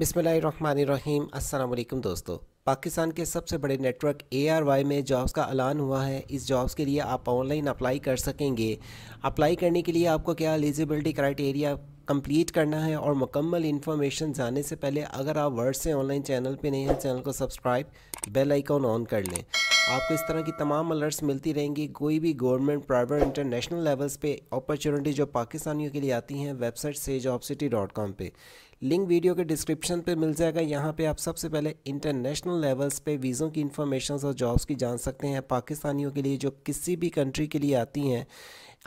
बिसमीम अल्लाम दोस्तों पाकिस्तान के सबसे बड़े नेटवर्क ए में जॉब्स का ऐलान हुआ है इस जॉब्स के लिए आप ऑनलाइन अप्लाई कर सकेंगे अप्लाई करने के लिए आपको क्या एलिजिबिलिटी क्राइटेरिया कंप्लीट करना है और मुकम्मल इन्फॉर्मेशन जाने से पहले अगर आप वर्ड से ऑनलाइन चैनल पर नहीं हैं चैनल को सब्सक्राइब बेल आइकॉन ऑन कर लें आपको इस तरह की तमाम अलर्ट्स मिलती रहेंगी कोई भी गवर्नमेंट प्राइवेट इंटरनेशनल लेवल्स पे अपॉर्चुनिटी जो पाकिस्तानियों के लिए आती हैं वेबसाइट से जॉब सिटी डॉट कॉम पर लिंक वीडियो के डिस्क्रिप्शन पे मिल जाएगा यहाँ पे आप सबसे पहले इंटरनेशनल लेवल्स पे वीज़ों की इन्फॉर्मेशन और जॉब्स की जान सकते हैं पाकिस्तानियों के लिए जो किसी भी कंट्री के लिए आती हैं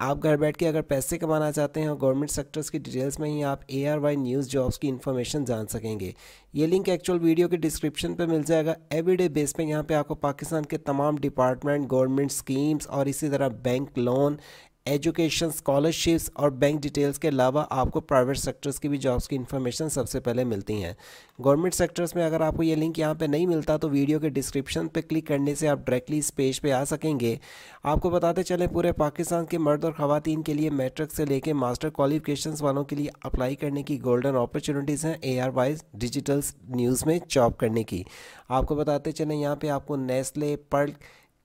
आप घर बैठ के अगर पैसे कमाना चाहते हैं और गवर्नमेंट सेक्टर्स की डिटेल्स में ही आप A R Y news jobs की इन्फॉर्मेशन जान सकेंगे ये लिंक एक्चुअल वीडियो के डिस्क्रिप्शन पे मिल जाएगा एवरीडे बेस पे यहाँ पे आपको पाकिस्तान के तमाम डिपार्टमेंट गवर्नमेंट स्कीम्स और इसी तरह बैंक लोन एजुकेशन स्कॉलरशिप्स और बैंक डिटेल्स के अलावा आपको प्राइवेट सेक्टर्स की भी जॉब्स की इन्फॉर्मेशन सबसे पहले मिलती हैं गवर्नमेंट सेक्टर्स में अगर आपको ये लिंक यहाँ पे नहीं मिलता तो वीडियो के डिस्क्रिप्शन पे क्लिक करने से आप डायरेक्टली इस पेज पे आ सकेंगे आपको बताते चले पूरे पाकिस्तान के मर्द और खातन के लिए मेट्रिक से लेकर मास्टर क्वालिफिकेशन वालों के लिए अप्लाई करने की गोल्डन अपॉर्चुनिटीज़ हैं A R Y digital news में जॉब करने की आपको बताते चलें यहाँ पर आपको नेस्ले पर्ल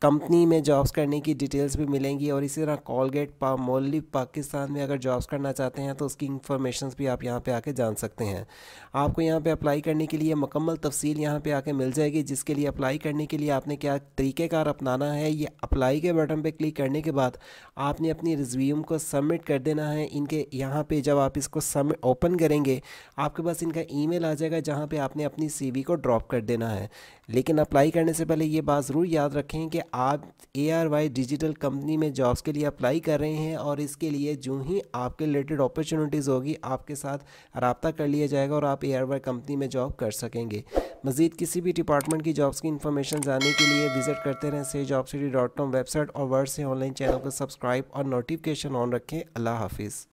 कंपनी में जॉब्स करने की डिटेल्स भी मिलेंगी और इसी तरह कॉलगेट पा मोली पाकिस्तान में अगर जॉब्स करना चाहते हैं तो उसकी इन्फॉर्मेशन भी आप यहाँ पे आके जान सकते हैं आपको यहाँ पे अप्लाई करने के लिए मुकम्मल तफसील यहाँ पे आके मिल जाएगी जिसके लिए अप्लाई करने के लिए आपने क्या तरीक़ेकार अपनाना है ये अप्लाई के बटन पर क्लिक करने के बाद आपने अपनी रिज्यूम को सबमिट कर देना है इनके यहाँ पर जब आप इसको सब ओपन करेंगे आपके पास इनका ई आ जाएगा जहाँ पर आपने अपनी सी को ड्रॉप कर देना है लेकिन अप्लाई करने से पहले ये बात ज़रूर याद रखें कि आप A R Y digital company में जॉब्स के लिए अप्लाई कर रहे हैं और इसके लिए जो ही आपके रिलेटेड अपॉर्चुनिटीज़ होगी आपके साथ रबता कर लिया जाएगा और आप ए आर वाई कंपनी में जॉब कर सकेंगे मजीद किसी भी डिपार्टमेंट की जॉब्स की इन्फॉर्मेशन जानने के लिए विजिट करते रहें से job city dot com website और वर्ड से ऑनलाइन चैनल को सब्सक्राइब और नोटिफिकेशन ऑन रखें अल्लाह हाफिज़